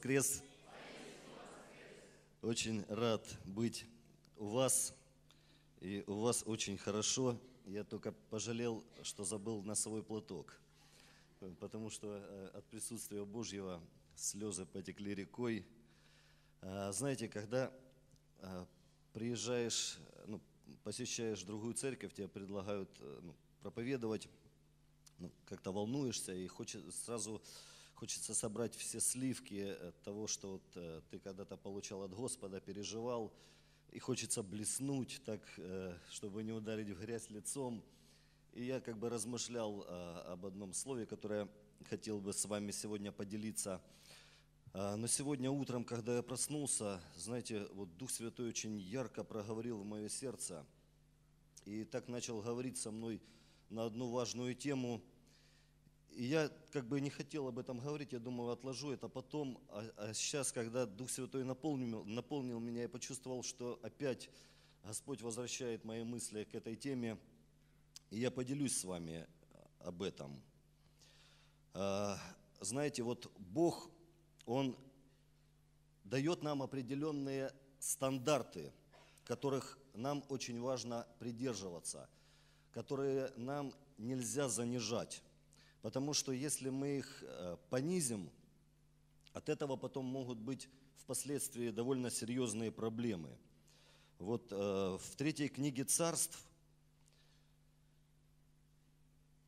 воскрес! Очень рад быть у вас. И у вас очень хорошо. Я только пожалел, что забыл носовой платок. Потому что э, от присутствия Божьего слезы потекли рекой. А, знаете, когда а, приезжаешь, ну, посещаешь другую церковь, тебе предлагают э, ну, проповедовать, ну, как-то волнуешься и хочешь сразу Хочется собрать все сливки э, того, что вот э, ты когда-то получал от Господа, переживал, и хочется блеснуть так, э, чтобы не ударить в грязь лицом. И я как бы размышлял об одном слове, которое хотел бы с вами сегодня поделиться. Но сегодня утром, когда я проснулся, знаете, вот Дух Святой очень ярко проговорил в мое сердце и так начал говорить со мной на одну важную тему – и я как бы не хотел об этом говорить, я думал, отложу это потом. А, а сейчас, когда Дух Святой наполнил, наполнил меня, я почувствовал, что опять Господь возвращает мои мысли к этой теме, и я поделюсь с вами а, об этом. А, знаете, вот Бог, Он дает нам определенные стандарты, которых нам очень важно придерживаться, которые нам нельзя занижать. Потому что если мы их э, понизим, от этого потом могут быть впоследствии довольно серьезные проблемы. Вот э, в третьей книге царств,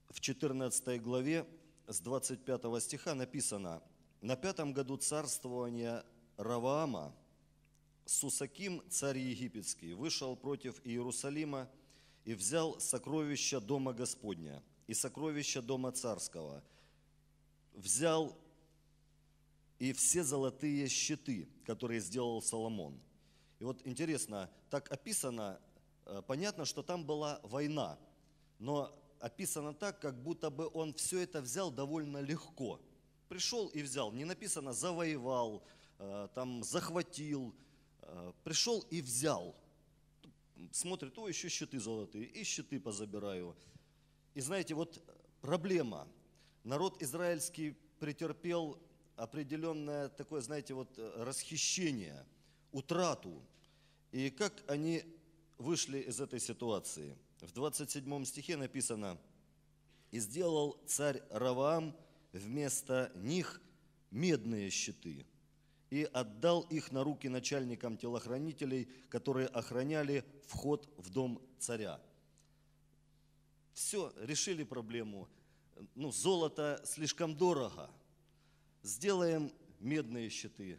в 14 главе с 25 стиха написано, «На пятом году царствования Раваама Сусаким, царь египетский, вышел против Иерусалима и взял сокровища дома Господня – и сокровища дома царского, взял и все золотые щиты, которые сделал Соломон. И вот интересно, так описано, э, понятно, что там была война, но описано так, как будто бы он все это взял довольно легко. Пришел и взял, не написано завоевал, э, там захватил, э, пришел и взял. Смотрит, о, еще щиты золотые, и щиты позабираю. И знаете, вот проблема. Народ израильский претерпел определенное такое, знаете, вот э, расхищение, утрату. И как они вышли из этой ситуации? В 27 стихе написано, «И сделал царь Раваам вместо них медные щиты, и отдал их на руки начальникам телохранителей, которые охраняли вход в дом царя». Все, решили проблему. Ну, золото слишком дорого. Сделаем медные щиты.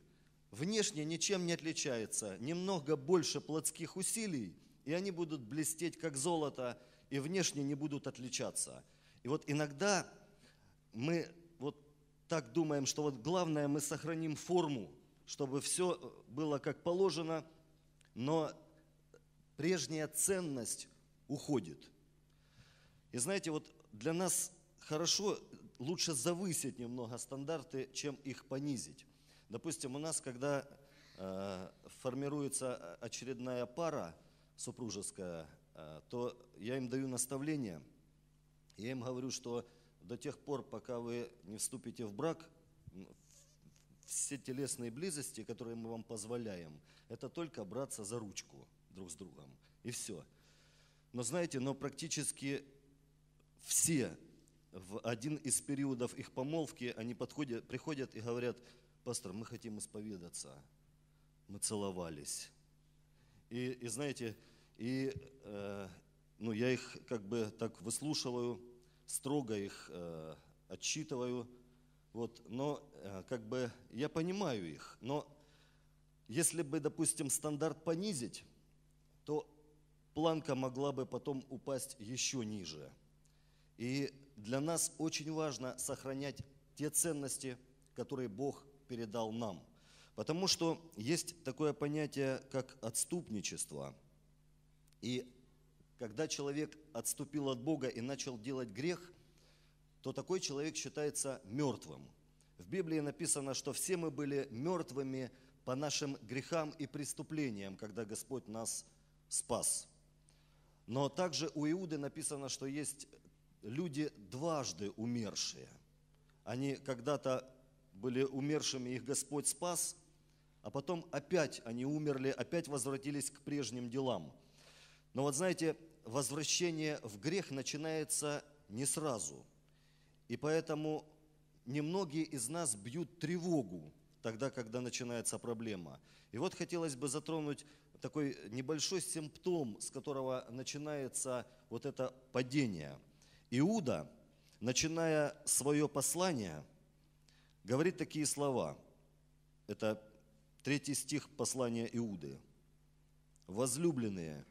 Внешне ничем не отличается. Немного больше плотских усилий, и они будут блестеть, как золото, и внешне не будут отличаться. И вот иногда мы вот так думаем, что вот главное мы сохраним форму, чтобы все э, было как положено, но прежняя ценность уходит – и знаете, вот для нас хорошо, лучше завысить немного стандарты, чем их понизить. Допустим, у нас, когда э, формируется очередная пара супружеская, э, то я им даю наставление, я им говорю, что до тех пор, пока вы не вступите в брак, все телесные близости, которые мы вам позволяем, это только браться за ручку друг с другом. И все. Но знаете, но практически все в один из периодов их помолвки, они подходят, приходят и говорят, пастор, мы хотим исповедаться, мы целовались. И, и знаете, и, э, ну, я их как бы так выслушиваю, строго их э, отчитываю, вот, но э, как бы я понимаю их, но если бы, допустим, стандарт понизить, то планка могла бы потом упасть еще ниже – и для нас очень важно сохранять те ценности, которые Бог передал нам. Потому что есть такое понятие, как отступничество. И когда человек отступил от Бога и начал делать грех, то такой человек считается мертвым. В Библии написано, что все мы были мертвыми по нашим грехам и преступлениям, когда Господь нас спас. Но также у Иуды написано, что есть люди дважды умершие. Они когда-то были умершими, их Господь спас, а потом опять они умерли, опять возвратились к прежним делам. Но вот знаете, возвращение в грех начинается не сразу. И поэтому немногие из нас бьют тревогу тогда, когда начинается проблема. И вот хотелось бы затронуть такой небольшой симптом, с которого начинается вот это падение – Иуда, начиная свое послание, говорит такие слова. Это третий стих послания Иуды. «Возлюбленные,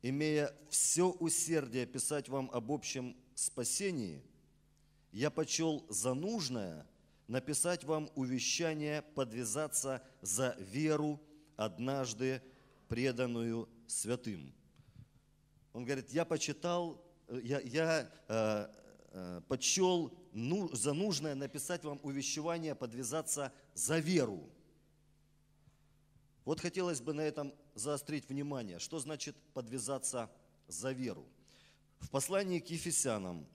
имея все усердие писать вам об общем спасении, я почел за нужное написать вам увещание подвязаться за веру, однажды преданную святым». Он говорит, я почитал Э, я, я э, э, подчел ну, за нужное написать вам увещевание, подвязаться за веру. Вот хотелось бы на этом заострить внимание. Что значит подвязаться за веру? В послании к Ефесянам,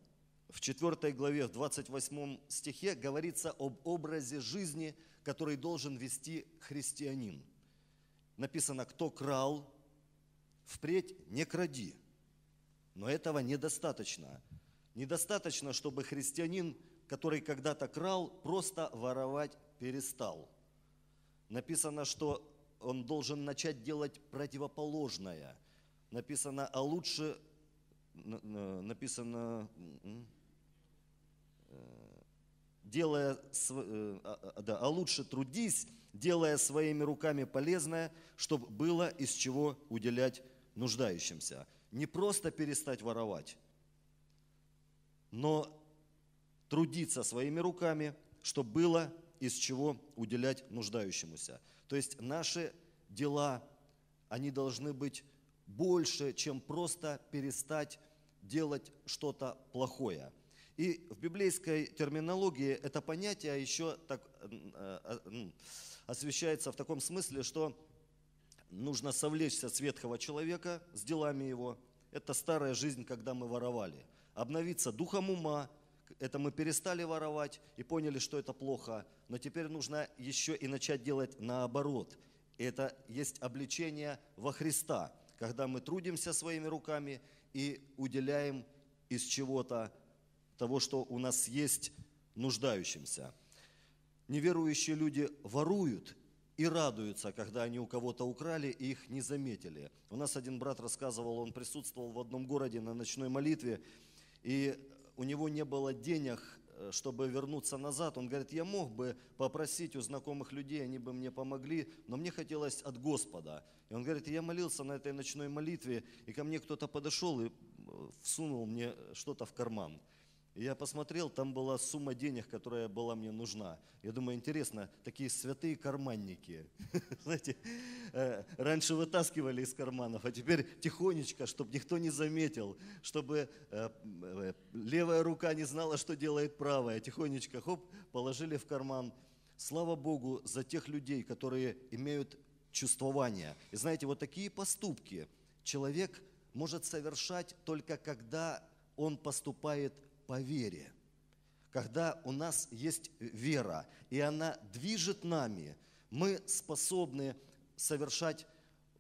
в 4 главе, в 28 стихе говорится об образе жизни, который должен вести христианин. Написано, кто крал, впредь не кради – но этого недостаточно. Недостаточно, чтобы христианин, который когда-то крал, просто воровать перестал. Написано, что он должен начать делать противоположное. Написано, а лучше написано, э, делая, э, а, а, да, а лучше трудись, делая своими руками полезное, чтобы было из чего уделять нуждающимся не просто перестать воровать, но трудиться своими руками, чтобы было из чего уделять нуждающемуся. То есть наши дела, они должны быть больше, чем просто перестать делать что-то плохое. И в библейской терминологии это понятие еще так, э, э, освещается в таком смысле, что нужно совлечься с ветхого человека, с делами его. Это старая жизнь, когда мы воровали. Обновиться духом ума, это мы перестали воровать и поняли, что это плохо, но теперь нужно еще и начать делать наоборот. И это есть обличение во Христа, когда мы трудимся своими руками и уделяем из чего-то того, что у нас есть нуждающимся. Неверующие люди воруют и радуются, когда они у кого-то украли и их не заметили. У нас один брат рассказывал, он присутствовал в одном городе на ночной молитве, и у него не было денег, э, чтобы вернуться назад. Он говорит, я мог бы попросить у знакомых людей, они бы мне помогли, но мне хотелось от Господа. И он говорит, я молился на этой ночной молитве, и ко мне кто-то подошел и э, всунул мне что-то в карман. И я посмотрел, там была сумма денег, которая была мне нужна. Я думаю, интересно, такие святые карманники. Знаете, э, раньше вытаскивали из карманов, а теперь тихонечко, чтобы никто не заметил, чтобы э, э, левая рука не знала, что делает правая. Тихонечко, хоп, положили в карман. Слава Богу за тех людей, которые имеют чувствование. И знаете, вот такие поступки человек может совершать только когда он поступает по вере. Когда у нас есть вера, и она движет нами, мы способны совершать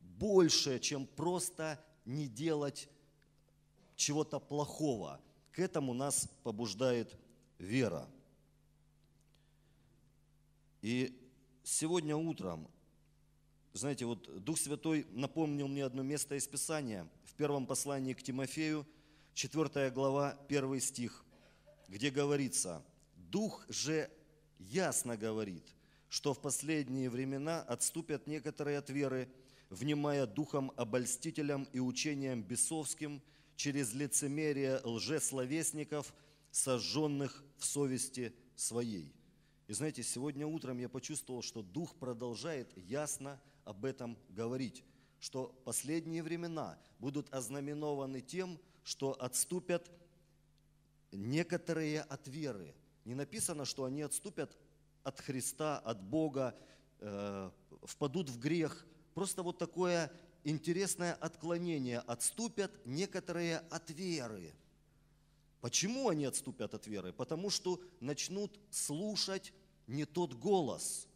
больше, чем просто не делать чего-то плохого. К этому нас побуждает вера. И сегодня утром, знаете, вот Дух Святой напомнил мне одно место из Писания в первом послании к Тимофею – 4 глава, 1 стих, где говорится, «Дух же ясно говорит, что в последние времена отступят некоторые от веры, внимая духом обольстителям и учением бесовским через лицемерие лжесловесников, сожженных в совести своей». И знаете, сегодня утром я почувствовал, что Дух продолжает ясно об этом говорить, что последние времена будут ознаменованы тем, что отступят некоторые от веры. Не написано, что они отступят от Христа, от Бога, э, впадут в грех. Просто вот такое интересное отклонение. Отступят некоторые от веры. Почему они отступят от веры? Потому что начнут слушать не тот голос.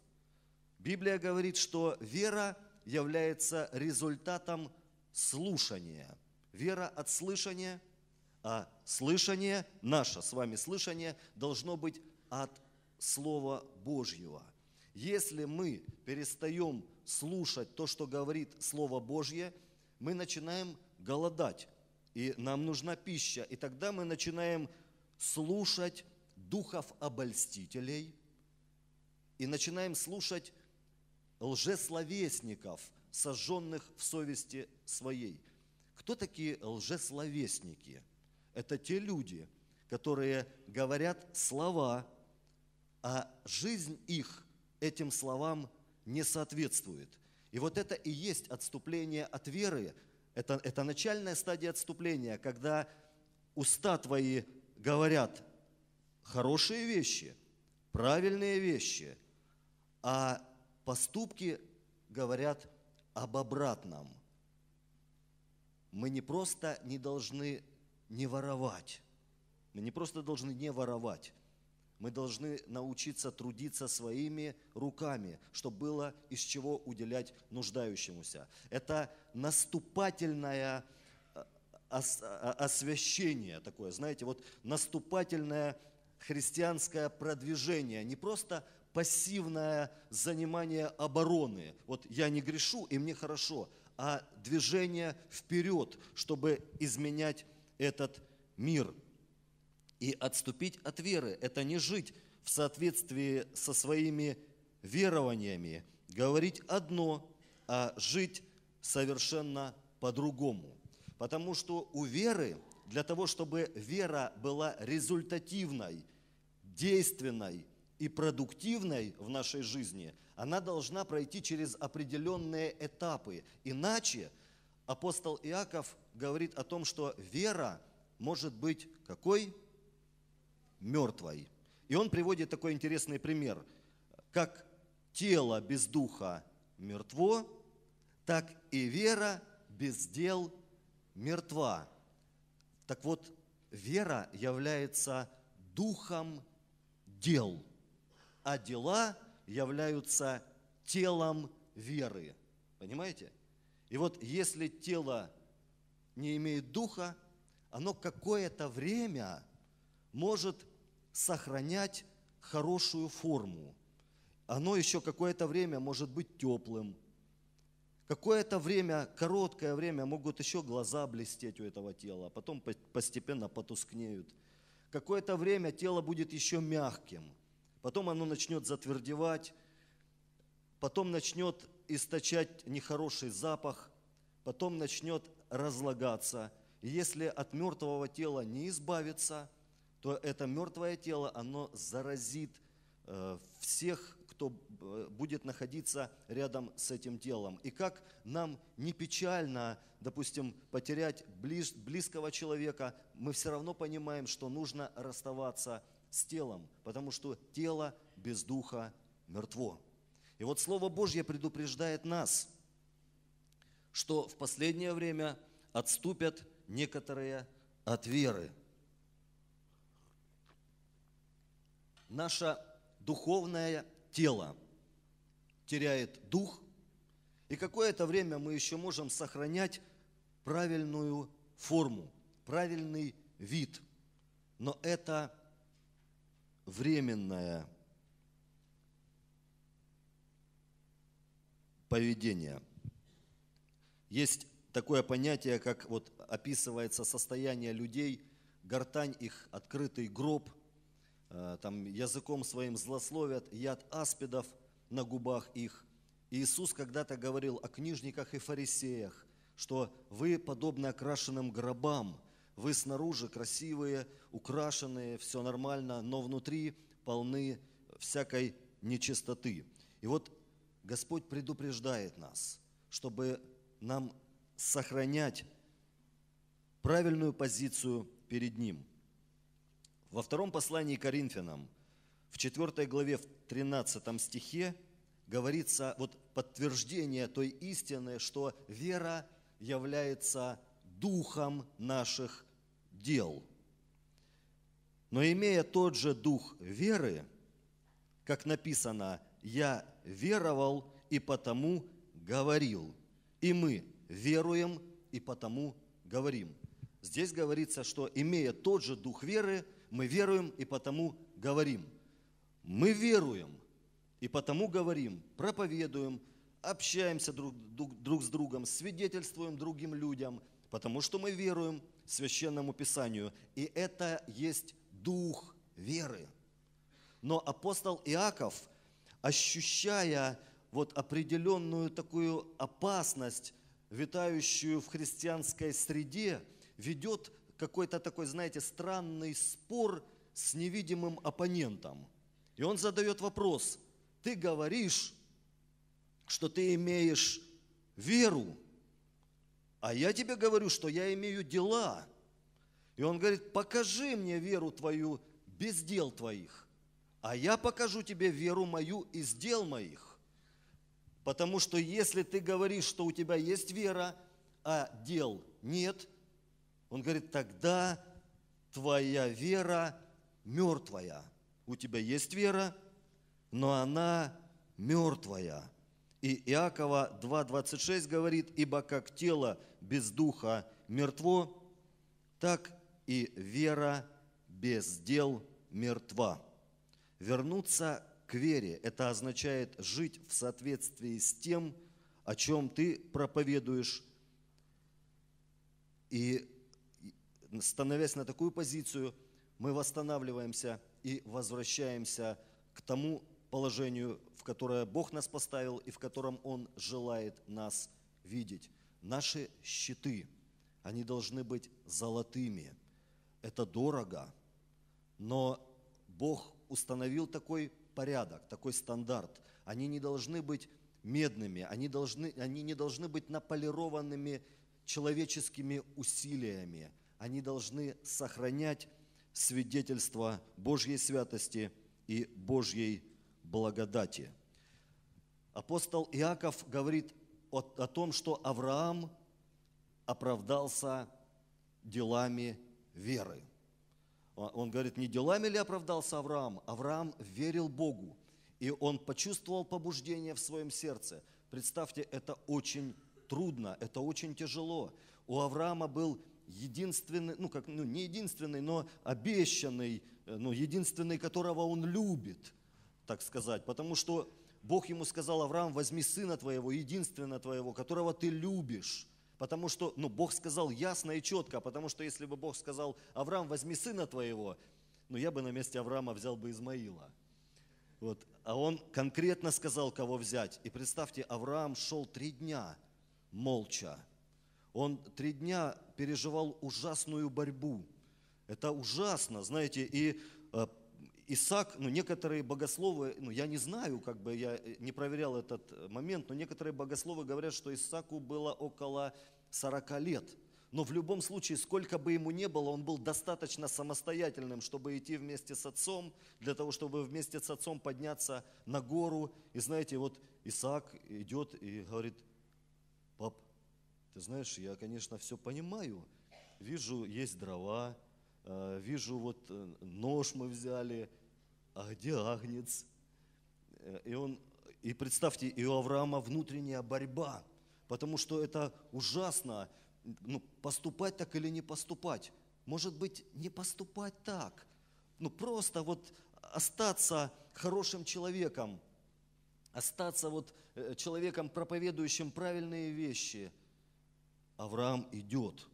Библия говорит, что вера является результатом слушания – Вера от слышания, а слышание, наше с вами слышание, должно быть от Слова Божьего. Если мы перестаем слушать то, что говорит Слово Божье, мы начинаем голодать, и нам нужна пища. И тогда мы начинаем слушать духов обольстителей и начинаем слушать лжесловесников, сожженных в совести своей – кто такие лжесловесники? Это те люди, которые говорят слова, а жизнь их этим словам не соответствует. И вот это и есть отступление от веры. Это, это начальная стадия отступления, когда уста твои говорят хорошие вещи, правильные вещи, а поступки говорят об обратном – мы не просто не должны не воровать, мы не просто должны не воровать, мы должны научиться трудиться своими руками, чтобы было из чего уделять нуждающемуся. Это наступательное э, э, освящение такое, знаете, вот наступательное христианское продвижение, не просто пассивное занимание обороны. Вот я не грешу, и мне хорошо – а движение вперед, чтобы изменять этот мир. И отступить от веры – это не жить в соответствии со своими верованиями, говорить одно, а жить совершенно по-другому. Потому что у веры, для того, чтобы вера была результативной, действенной, и продуктивной в нашей жизни, она должна пройти через определенные этапы. Иначе апостол Иаков говорит о том, что вера может быть какой? Мертвой. И он приводит такой интересный пример. Как тело без духа мертво, так и вера без дел мертва. Так вот, вера является духом дел – а дела являются телом веры. Понимаете? И вот если тело не имеет духа, оно какое-то время может сохранять хорошую форму. Оно еще какое-то время может быть теплым. Какое-то время, короткое время, могут еще глаза блестеть у этого тела, а потом постепенно потускнеют. Какое-то время тело будет еще мягким потом оно начнет затвердевать, потом начнет источать нехороший запах, потом начнет разлагаться. И если от мертвого тела не избавиться, то это мертвое тело, оно заразит э, всех, кто э, будет находиться рядом с этим телом. И как нам не печально, допустим, потерять близ, близкого человека, мы все равно понимаем, что нужно расставаться с с телом, потому что тело без духа мертво. И вот Слово Божье предупреждает нас, что в последнее время отступят некоторые от веры. Наше духовное тело теряет дух, и какое-то время мы еще можем сохранять правильную форму, правильный вид. Но это временное поведение. Есть такое понятие, как вот описывается состояние людей, гортань их, открытый гроб, э, там языком своим злословят, яд аспидов на губах их. Иисус когда-то говорил о книжниках и фарисеях, что вы подобны окрашенным гробам – вы снаружи красивые, украшенные, все нормально, но внутри полны всякой нечистоты. И вот Господь предупреждает нас, чтобы нам сохранять правильную позицию перед Ним. Во втором послании Коринфянам, в 4 главе, в 13 стихе, говорится вот подтверждение той истины, что вера является духом наших дел. Но имея тот же дух веры, как написано, «Я веровал и потому говорил». И мы веруем и потому говорим. Здесь говорится, что имея тот же дух веры, мы веруем и потому говорим. Мы веруем и потому говорим, проповедуем, общаемся друг, друг, друг с другом, свидетельствуем другим людям, потому что мы веруем Священному Писанию. И это есть дух веры. Но апостол Иаков, ощущая вот определенную такую опасность, витающую в христианской среде, ведет какой-то такой, знаете, странный спор с невидимым оппонентом. И он задает вопрос, ты говоришь, что ты имеешь веру, а я тебе говорю, что я имею дела. И он говорит, покажи мне веру твою без дел твоих, а я покажу тебе веру мою из дел моих. Потому что если ты говоришь, что у тебя есть вера, а дел нет, он говорит, тогда твоя вера мертвая. У тебя есть вера, но она мертвая. И Иакова 2.26 говорит, «Ибо как тело без духа мертво, так и вера без дел мертва». Вернуться к вере – это означает жить в соответствии с тем, о чем ты проповедуешь, и становясь на такую позицию, мы восстанавливаемся и возвращаемся к тому, положению, в которое Бог нас поставил и в котором Он желает нас видеть. Наши щиты, они должны быть золотыми. Это дорого, но Бог установил такой порядок, такой стандарт. Они не должны быть медными, они, должны, они не должны быть наполированными человеческими усилиями. Они должны сохранять свидетельство Божьей святости и Божьей благодати. Апостол Иаков говорит о, о том, что Авраам оправдался делами веры. Он говорит, не делами ли оправдался Авраам? Авраам верил Богу, и он почувствовал побуждение в своем сердце. Представьте, это очень трудно, это очень тяжело. У Авраама был единственный, ну как, ну не единственный, но обещанный, э, ну единственный, которого он любит – так сказать, потому что Бог ему сказал, Авраам, возьми сына твоего, единственного твоего, которого ты любишь. Потому что, ну, Бог сказал ясно и четко, потому что если бы Бог сказал, Авраам, возьми сына твоего, ну, я бы на месте Авраама взял бы Измаила. Вот. А он конкретно сказал, кого взять. И представьте, Авраам шел три дня молча. Он три дня переживал ужасную борьбу. Это ужасно, знаете, и Исаак, ну некоторые богословы, ну я не знаю, как бы я э, не проверял этот э, момент, но некоторые богословы говорят, что Исааку было около 40 лет. Но в любом случае, сколько бы ему ни было, он был достаточно самостоятельным, чтобы идти вместе с отцом, для того, чтобы вместе с отцом подняться на гору. И знаете, вот Исаак идет и говорит, пап, ты знаешь, я, конечно, все понимаю, вижу, есть дрова, Э, вижу, вот э, нож мы взяли, а где агнец? Э, и, он, и представьте, и у Авраама внутренняя борьба, потому что это ужасно, ну, поступать так или не поступать. Может быть, не поступать так, ну просто вот остаться хорошим человеком, остаться вот человеком, проповедующим правильные вещи. Авраам идет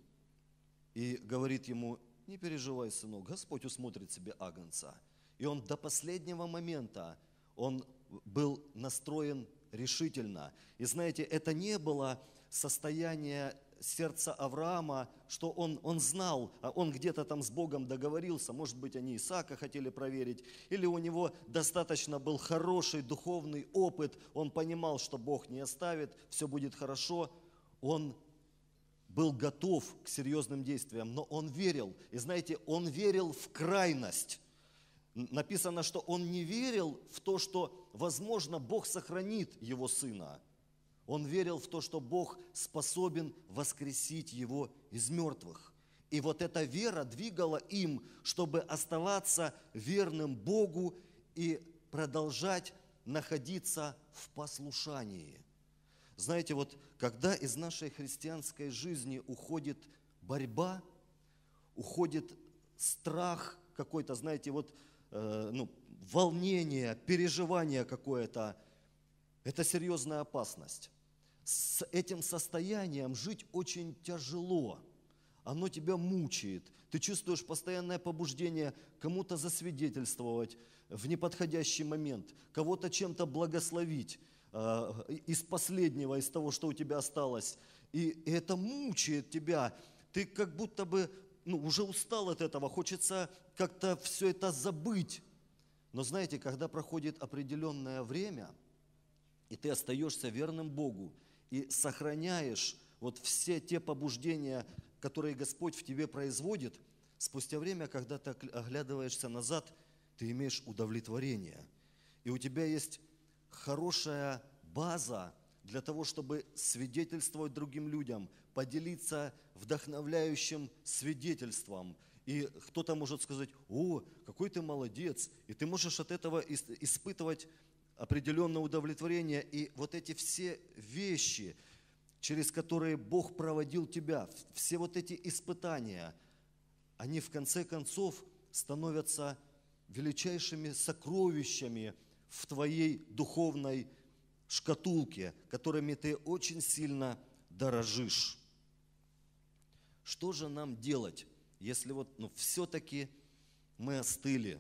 и говорит ему, не переживай, сынок, Господь усмотрит себе агнца. И он до последнего момента, он был настроен решительно. И знаете, это не было состояние сердца Авраама, что он, он знал, а он где-то там с Богом договорился, может быть, они Исаака хотели проверить, или у него достаточно был хороший духовный опыт, он понимал, что Бог не оставит, все будет хорошо. Он был готов к серьезным действиям, но он верил. И знаете, он верил в крайность. Написано, что он не верил в то, что, возможно, Бог сохранит его сына. Он верил в то, что Бог способен воскресить его из мертвых. И вот эта вера двигала им, чтобы оставаться верным Богу и продолжать находиться в послушании – знаете, вот когда из нашей христианской жизни уходит борьба, уходит страх какой-то, знаете, вот э, ну, волнение, переживание какое-то, это серьезная опасность. С этим состоянием жить очень тяжело. Оно тебя мучает. Ты чувствуешь постоянное побуждение кому-то засвидетельствовать в неподходящий момент, кого-то чем-то благословить. Э, из последнего, из того, что у тебя осталось. И это мучает тебя. Ты как будто бы ну, уже устал от этого, хочется как-то все это забыть. Но знаете, когда проходит определенное время, и ты остаешься верным Богу, и сохраняешь вот все те побуждения, которые Господь в тебе производит, спустя время, когда ты оглядываешься назад, ты имеешь удовлетворение. И у тебя есть хорошая база для того, чтобы свидетельствовать другим людям, поделиться вдохновляющим свидетельством. И кто-то может сказать, о, какой ты молодец, и ты можешь от этого испытывать определенное удовлетворение. И вот эти все вещи, через которые Бог проводил тебя, все вот эти испытания, они в конце концов становятся величайшими сокровищами в твоей духовной шкатулке, которыми ты очень сильно дорожишь. Что же нам делать, если вот ну, все-таки мы остыли,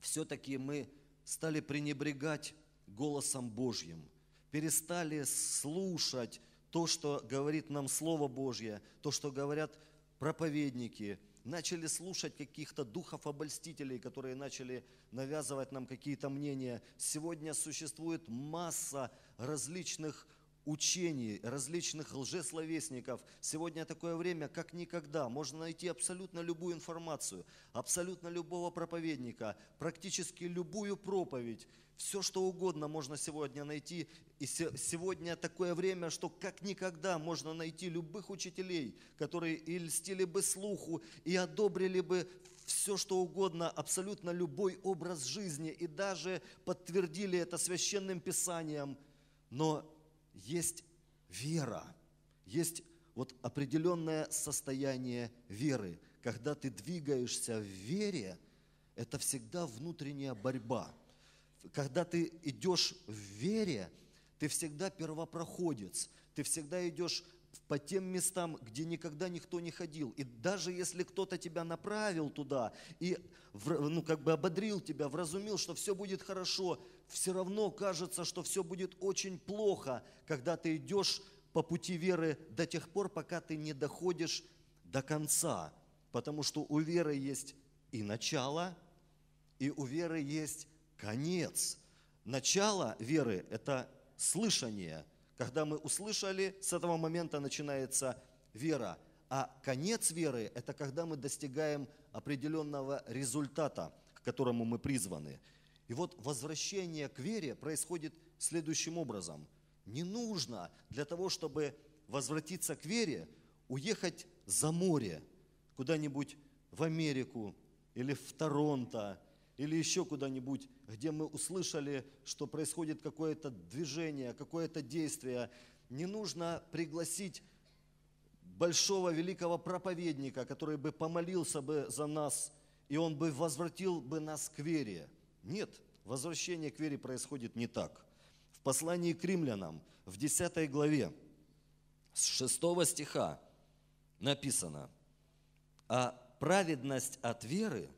все-таки мы стали пренебрегать голосом Божьим, перестали слушать то, что говорит нам Слово Божье, то, что говорят проповедники, начали слушать каких-то духов-обольстителей, которые начали навязывать нам какие-то мнения. Сегодня существует масса различных учений, различных лжесловесников. Сегодня такое время, как никогда. Можно найти абсолютно любую информацию, абсолютно любого проповедника, практически любую проповедь. Все, что угодно можно сегодня найти. И сегодня такое время, что как никогда можно найти любых учителей, которые и льстили бы слуху, и одобрили бы все, что угодно, абсолютно любой образ жизни, и даже подтвердили это священным писанием. Но есть вера, есть вот определенное состояние веры. Когда ты двигаешься в вере, это всегда внутренняя борьба. Когда ты идешь в вере, ты всегда первопроходец, ты всегда идешь по тем местам, где никогда никто не ходил. И даже если кто-то тебя направил туда и ну, как бы ободрил тебя, вразумил, что все будет хорошо, все равно кажется, что все будет очень плохо, когда ты идешь по пути веры до тех пор, пока ты не доходишь до конца. Потому что у веры есть и начало, и у веры есть конец. Начало веры – это слышание – когда мы услышали, с этого момента начинается вера. А конец веры – это когда мы достигаем определенного результата, к которому мы призваны. И вот возвращение к вере происходит следующим образом. Не нужно для того, чтобы возвратиться к вере, уехать за море, куда-нибудь в Америку или в Торонто, или еще куда-нибудь, где мы услышали, что происходит какое-то движение, какое-то действие. Не нужно пригласить большого, великого проповедника, который бы помолился бы за нас, и он бы возвратил бы нас к вере. Нет, возвращение к вере происходит не так. В послании к римлянам, в 10 главе, с 6 стиха написано, «А праведность от веры –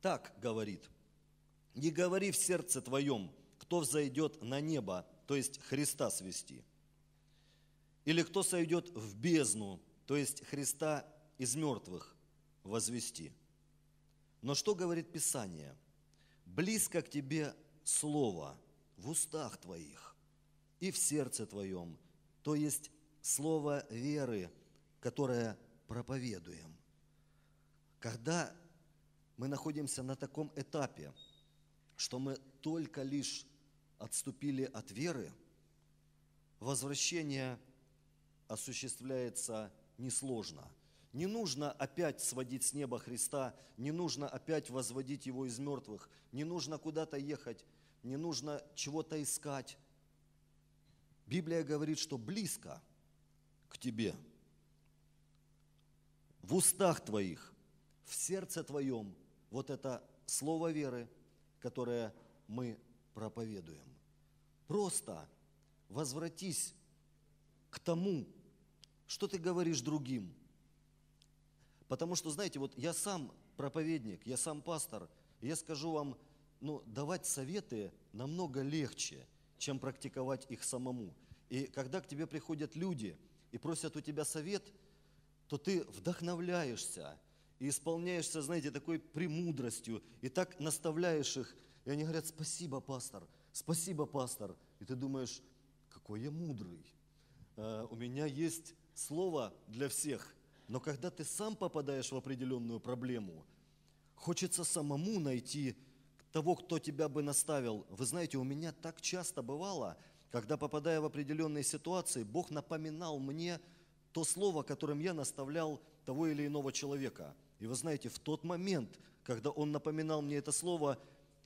так говорит, не говори в сердце твоем, кто взойдет на небо, то есть Христа свести, или кто сойдет в бездну, то есть Христа из мертвых возвести. Но что говорит Писание? Близко к тебе Слово в устах твоих и в сердце твоем, то есть Слово веры, которое проповедуем. Когда мы находимся на таком этапе, что мы только лишь отступили от веры, возвращение осуществляется несложно. Не нужно опять сводить с неба Христа, не нужно опять возводить Его из мертвых, не нужно куда-то ехать, не нужно чего-то искать. Библия говорит, что близко к тебе, в устах твоих, в сердце твоем – вот это слово веры, которое мы проповедуем. Просто возвратись к тому, что ты говоришь другим. Потому что, знаете, вот я сам проповедник, я сам пастор, и я скажу вам, ну, давать советы намного легче, чем практиковать их самому. И когда к тебе приходят люди и просят у тебя совет, то ты вдохновляешься, и исполняешься, знаете, такой премудростью, и так наставляешь их. И они говорят, спасибо, пастор, спасибо, пастор. И ты думаешь, какой я мудрый. Э, у меня есть слово для всех. Но когда ты сам попадаешь в определенную проблему, хочется самому найти того, кто тебя бы наставил. Вы знаете, у меня так часто бывало, когда попадая в определенные ситуации, Бог напоминал мне то слово, которым я наставлял того или иного человека – и вы знаете, в тот момент, когда он напоминал мне это слово,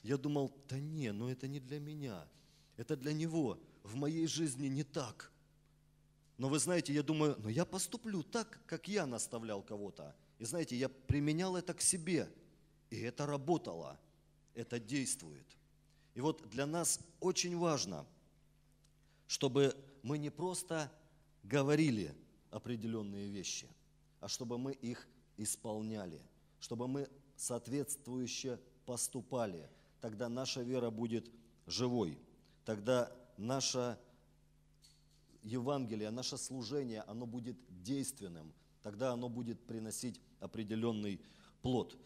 я думал, да не, но ну это не для меня, это для него, в моей жизни не так. Но вы знаете, я думаю, "Но я поступлю так, как я наставлял кого-то. И знаете, я применял это к себе, и это работало, это действует. И вот для нас очень важно, чтобы мы не просто говорили определенные вещи, а чтобы мы их исполняли, чтобы мы соответствующе поступали. Тогда наша вера будет живой. Тогда наше Евангелие, наше служение, оно будет действенным. Тогда оно будет приносить определенный плод.